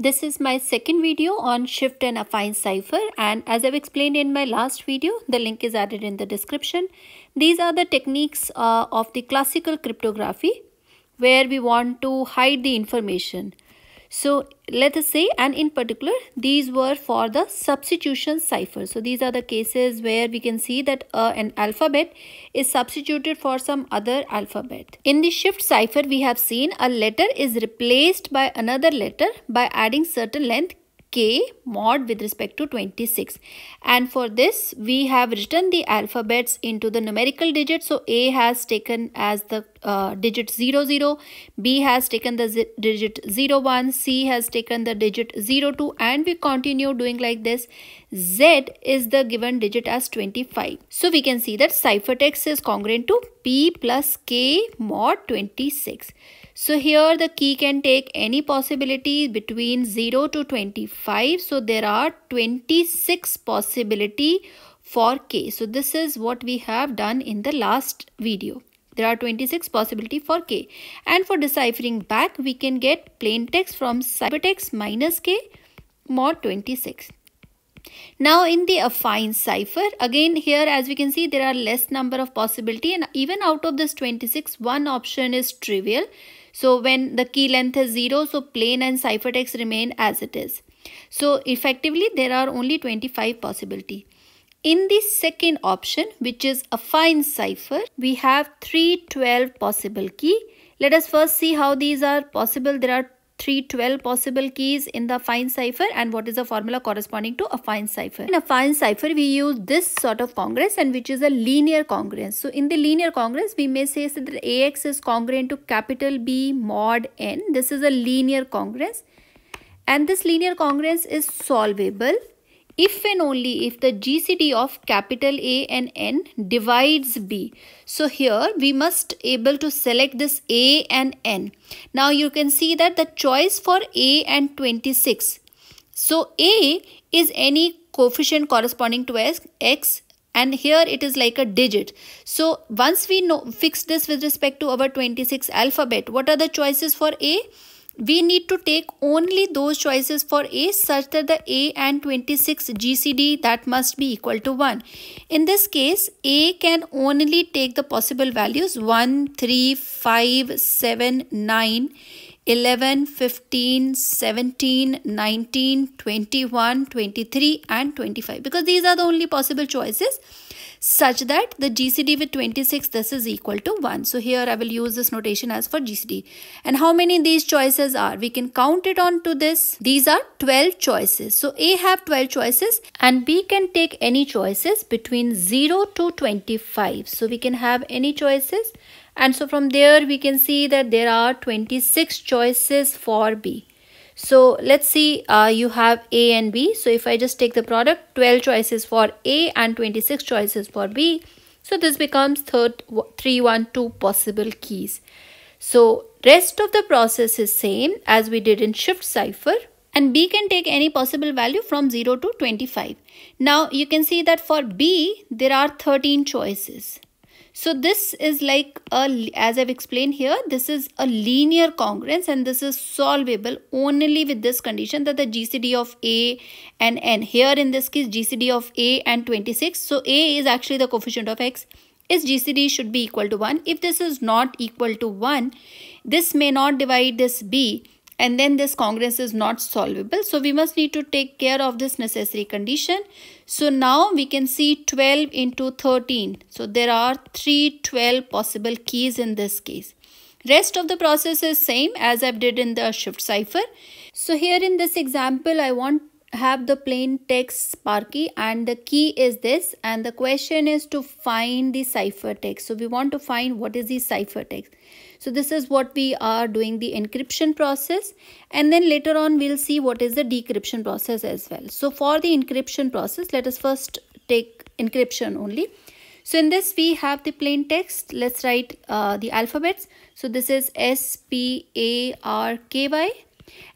This is my second video on shift and affine cipher and as I've explained in my last video, the link is added in the description. These are the techniques uh, of the classical cryptography where we want to hide the information. So let us say and in particular these were for the substitution cipher. So these are the cases where we can see that uh, an alphabet is substituted for some other alphabet. In the shift cipher we have seen a letter is replaced by another letter by adding certain length k mod with respect to 26 and for this we have written the alphabets into the numerical digits so a has taken as the uh, digit 00 b has taken the digit 01 c has taken the digit 02 and we continue doing like this z is the given digit as 25 so we can see that ciphertext is congruent to p plus k mod 26 so here the key can take any possibility between 0 to 25. So there are 26 possibility for k. So this is what we have done in the last video. There are 26 possibility for k. And for deciphering back, we can get plain text from ciphertext minus k mod 26. Now in the affine cipher, again here as we can see there are less number of possibility and even out of this 26, one option is trivial so when the key length is 0, so plain and ciphertext remain as it is. So effectively, there are only 25 possibility. In the second option, which is a fine cipher, we have 312 possible key. Let us first see how these are possible. There are 312 possible keys in the affine cipher and what is the formula corresponding to affine cipher. In affine cipher, we use this sort of congruence and which is a linear congruence. So in the linear congruence, we may say so that AX is congruent to capital B mod N. This is a linear congruence and this linear congruence is solvable if and only if the GCD of capital A and N divides B. So here we must able to select this A and N. Now you can see that the choice for A and 26. So A is any coefficient corresponding to x, and here it is like a digit. So once we know fix this with respect to our 26 alphabet, what are the choices for A? we need to take only those choices for A such that the A and 26 GCD that must be equal to 1. In this case, A can only take the possible values 1, 3, 5, 7, 9, 11, 15, 17, 19, 21, 23 and 25 because these are the only possible choices such that the GCD with 26 this is equal to 1. So here I will use this notation as for GCD. And how many these choices are? We can count it on to this. These are 12 choices. So A have 12 choices and B can take any choices between 0 to 25. So we can have any choices and so from there we can see that there are 26 choices for B. So let's see uh, you have A and B. So if I just take the product 12 choices for A and 26 choices for B. So this becomes third 312 possible keys. So rest of the process is same as we did in shift cipher and B can take any possible value from 0 to 25. Now you can see that for B there are 13 choices. So this is like, a, as I've explained here, this is a linear congruence and this is solvable only with this condition that the GCD of A and N, here in this case GCD of A and 26, so A is actually the coefficient of X, its GCD should be equal to 1. If this is not equal to 1, this may not divide this B and then this Congress is not solvable. So we must need to take care of this necessary condition. So now we can see 12 into 13. So there are 3 12 possible keys in this case. Rest of the process is same as I did in the shift cipher. So here in this example, I want have the plain text Sparky and the key is this and the question is to find the ciphertext. So we want to find what is the ciphertext. So this is what we are doing the encryption process and then later on we'll see what is the decryption process as well. So for the encryption process, let us first take encryption only. So in this we have the plain text. Let's write uh, the alphabets. So this is S, P, A, R, K, Y.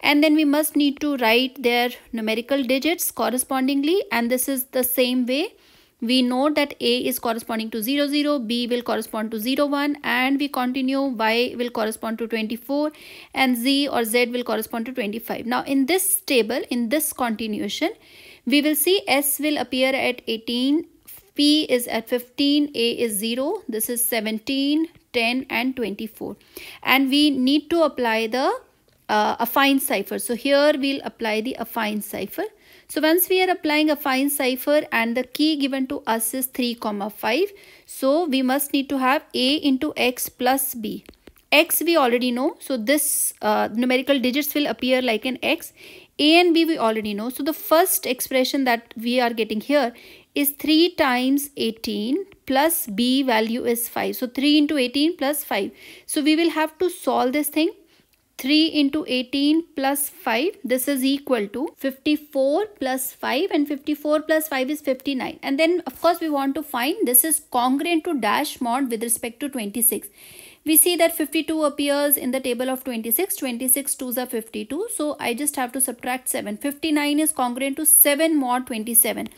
And then we must need to write their numerical digits correspondingly. And this is the same way we know that A is corresponding to 0, 0, B will correspond to 0, 1 and we continue Y will correspond to 24 and Z or Z will correspond to 25. Now in this table, in this continuation, we will see S will appear at 18, P is at 15, A is 0, this is 17, 10 and 24. And we need to apply the uh, affine cipher. So here we'll apply the affine cipher. So once we are applying a fine cipher and the key given to us is 3 comma 5. So we must need to have A into X plus B. X we already know. So this uh, numerical digits will appear like an X. A and B we already know. So the first expression that we are getting here is 3 times 18 plus B value is 5. So 3 into 18 plus 5. So we will have to solve this thing 3 into 18 plus 5 this is equal to 54 plus 5 and 54 plus 5 is 59 and then of course we want to find this is congruent to dash mod with respect to 26 we see that 52 appears in the table of 26 26 2s are 52 so i just have to subtract 7 59 is congruent to 7 mod 27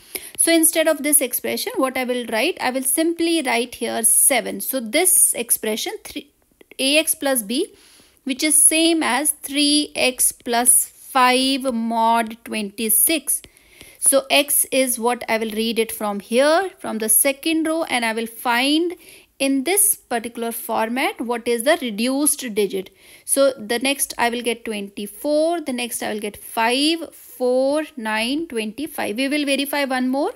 so instead of this expression what i will write i will simply write here 7 so this expression 3 ax plus b which is same as 3x plus 5 mod 26. So x is what I will read it from here from the second row and I will find in this particular format what is the reduced digit. So the next I will get 24, the next I will get 5, 4, 9, 25. We will verify one more.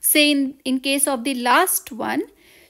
Say in, in case of the last one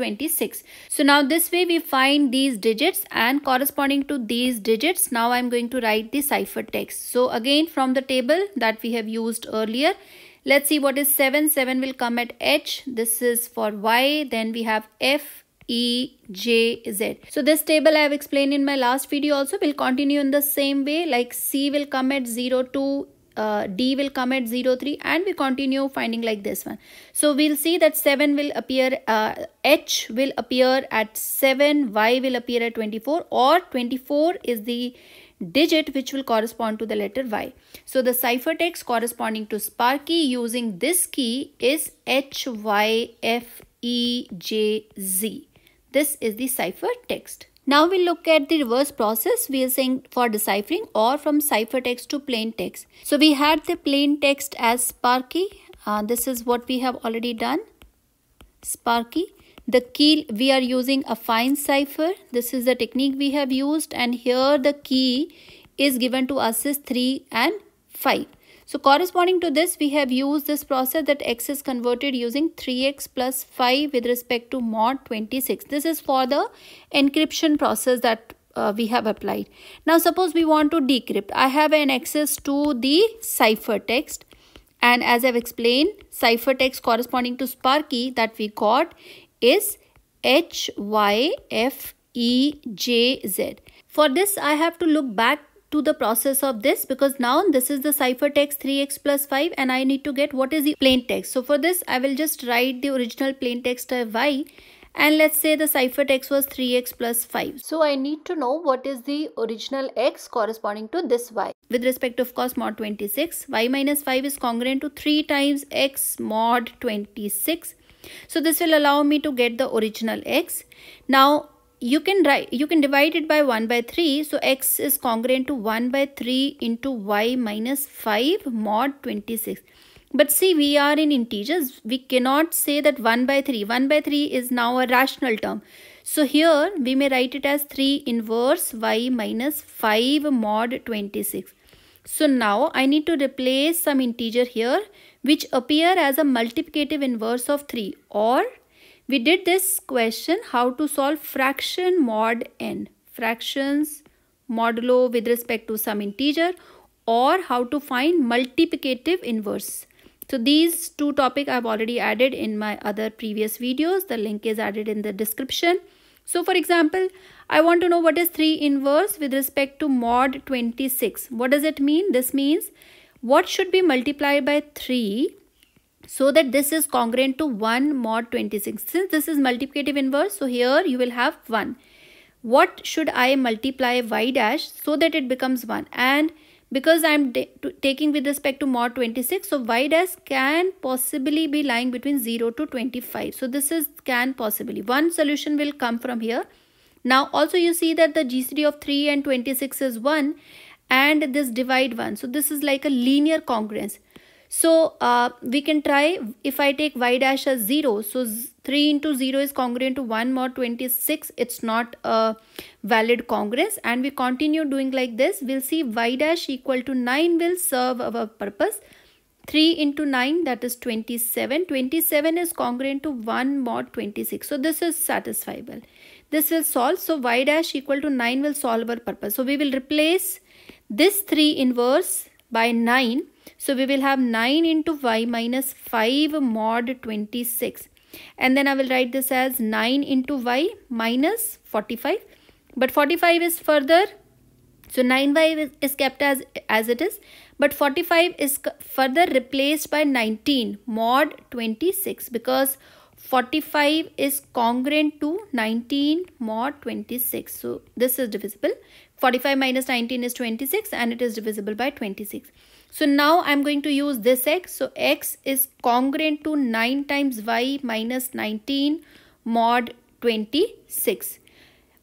26. So now this way we find these digits and corresponding to these digits now I'm going to write the ciphertext. So again from the table that we have used earlier let's see what is 7 7 will come at h this is for y then we have f E, J, Z. So this table I have explained in my last video also will continue in the same way like C will come at 0 to uh, D will come at 0, 3 and we continue finding like this one. So we'll see that 7 will appear, uh, H will appear at 7, Y will appear at 24 or 24 is the digit which will correspond to the letter Y. So the ciphertext corresponding to Sparky using this key is H Y F E J Z. This is the ciphertext. Now we look at the reverse process we are saying for deciphering or from ciphertext to plain text. So we had the plain text as Sparky. Uh, this is what we have already done. Sparky. The key, we are using a fine cipher. This is the technique we have used and here the key is given to us is 3 and 5. So corresponding to this, we have used this process that x is converted using 3x plus 5 with respect to mod 26. This is for the encryption process that uh, we have applied. Now suppose we want to decrypt. I have an access to the ciphertext and as I've explained, ciphertext corresponding to Sparky that we got is HYFEJZ. For this, I have to look back to the process of this because now this is the ciphertext 3x plus 5 and I need to get what is the plain text. So for this I will just write the original plain text uh, y and let's say the ciphertext was 3x plus 5. So I need to know what is the original x corresponding to this y. With respect of course mod 26, y minus 5 is congruent to 3 times x mod 26. So this will allow me to get the original x. Now you can write you can divide it by 1 by 3 so x is congruent to 1 by 3 into y minus 5 mod 26 but see we are in integers we cannot say that 1 by 3 1 by 3 is now a rational term so here we may write it as 3 inverse y minus 5 mod 26 so now I need to replace some integer here which appear as a multiplicative inverse of 3 or we did this question how to solve fraction mod n. Fractions modulo with respect to some integer or how to find multiplicative inverse. So these two topic I've already added in my other previous videos. The link is added in the description. So for example, I want to know what is 3 inverse with respect to mod 26. What does it mean? This means what should be multiplied by 3 so that this is congruent to 1 mod 26. Since this is multiplicative inverse, so here you will have 1. What should I multiply y dash so that it becomes 1? And because I'm taking with respect to mod 26, so y dash can possibly be lying between 0 to 25. So this is can possibly. One solution will come from here. Now also you see that the GCD of 3 and 26 is 1 and this divide 1. So this is like a linear congruence. So uh, we can try if I take y dash as 0. So 3 into 0 is congruent to 1 mod 26. It's not a valid congruence. And we continue doing like this. We'll see y dash equal to 9 will serve our purpose. 3 into 9 that is 27. 27 is congruent to 1 mod 26. So this is satisfiable. This will solve. So y dash equal to 9 will solve our purpose. So we will replace this 3 inverse by 9 so we will have 9 into y minus 5 mod 26. And then I will write this as 9 into y minus 45. But 45 is further. So 9y is kept as, as it is. But 45 is further replaced by 19 mod 26 because 45 is congruent to 19 mod 26. So this is divisible. 45 minus 19 is 26 and it is divisible by 26. So now I'm going to use this x. So x is congruent to 9 times y minus 19 mod 26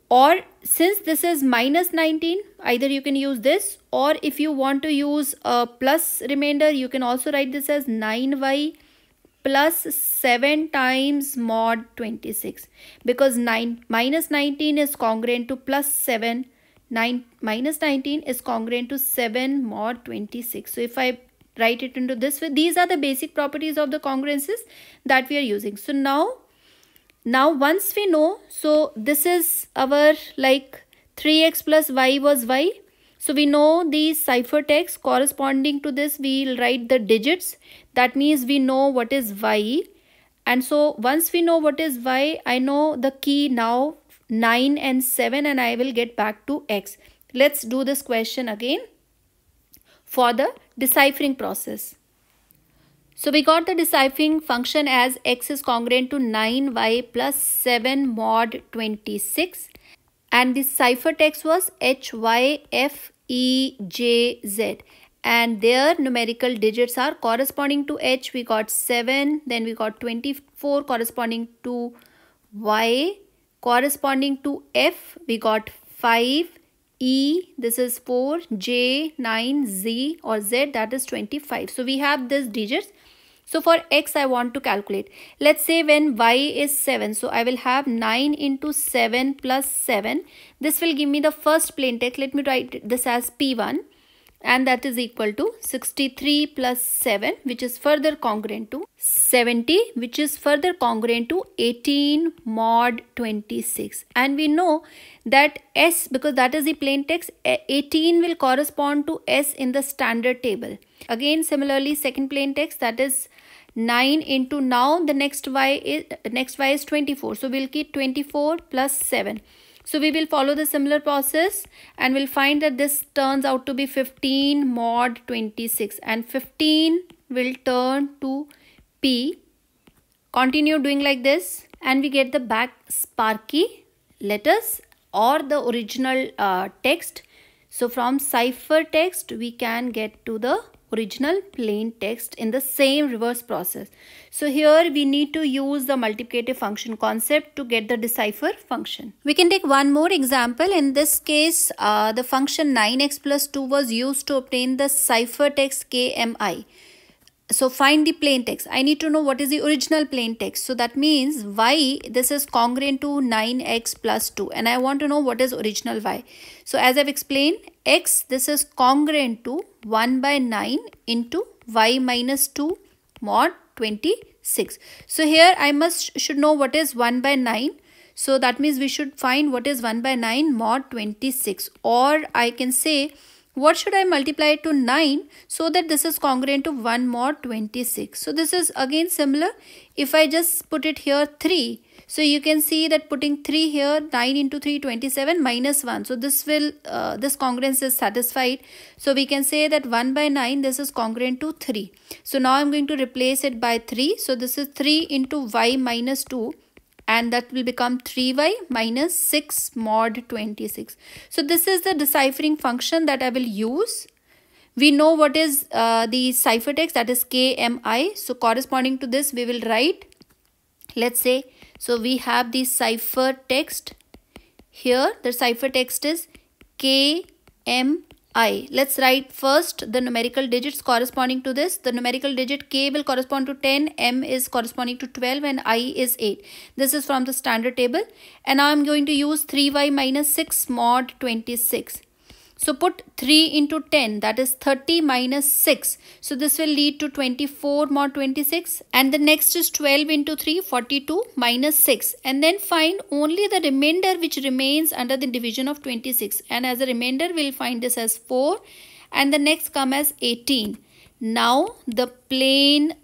or since this is minus 19 either you can use this or if you want to use a plus remainder you can also write this as 9y plus 7 times mod 26 because 9 minus 19 is congruent to plus 7 9 minus 19 is congruent to 7 mod 26 so if i write it into this way these are the basic properties of the congruences that we are using so now now once we know so this is our like 3x plus y was y so we know cipher ciphertext corresponding to this we'll write the digits that means we know what is y and so once we know what is y i know the key now 9 and 7 and I will get back to x. Let's do this question again for the deciphering process. So we got the deciphering function as x is congruent to 9y plus 7 mod 26 and the ciphertext was HYFEJZ and their numerical digits are corresponding to H we got 7 then we got 24 corresponding to Y Corresponding to F, we got 5, E, this is 4, J, 9, Z or Z, that is 25. So we have these digits. So for X, I want to calculate. Let's say when Y is 7, so I will have 9 into 7 plus 7. This will give me the first plain text. Let me write this as P1 and that is equal to 63 plus 7 which is further congruent to 70 which is further congruent to 18 mod 26 and we know that s because that is the plain text 18 will correspond to s in the standard table again similarly second plain text that is 9 into now the next y is next y is 24 so we'll keep 24 plus 7 so we will follow the similar process and we'll find that this turns out to be 15 mod 26 and 15 will turn to P. Continue doing like this and we get the back Sparky letters or the original uh, text. So from cipher text, we can get to the original plain text in the same reverse process. So here we need to use the multiplicative function concept to get the decipher function. We can take one more example. In this case, uh, the function 9x plus 2 was used to obtain the ciphertext KMI so find the plain text. I need to know what is the original plain text. So that means y, this is congruent to 9x plus 2. And I want to know what is original y. So as I've explained, x, this is congruent to 1 by 9 into y minus 2 mod 26. So here I must should know what is 1 by 9. So that means we should find what is 1 by 9 mod 26. Or I can say what should I multiply to 9 so that this is congruent to 1 more 26. So this is again similar. If I just put it here 3. So you can see that putting 3 here 9 into 3 27 minus 1. So this will uh, this congruence is satisfied. So we can say that 1 by 9 this is congruent to 3. So now I'm going to replace it by 3. So this is 3 into y minus 2 and that will become 3y minus 6 mod 26. So this is the deciphering function that I will use. We know what is uh, the ciphertext that is KMI. So corresponding to this we will write let's say so we have the ciphertext here the ciphertext is KMI i. Let's write first the numerical digits corresponding to this. The numerical digit k will correspond to 10, m is corresponding to 12 and i is 8. This is from the standard table and now I'm going to use 3y minus 6 mod 26. So put 3 into 10 that is 30 minus 6. So this will lead to 24 mod 26 and the next is 12 into 3 42 minus 6 and then find only the remainder which remains under the division of 26 and as a remainder we'll find this as 4 and the next come as 18. Now the plane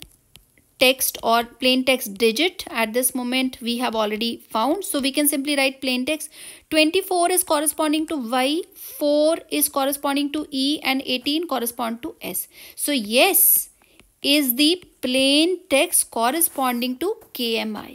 text or plain text digit at this moment we have already found so we can simply write plain text 24 is corresponding to y 4 is corresponding to e and 18 correspond to s so yes is the plain text corresponding to kmi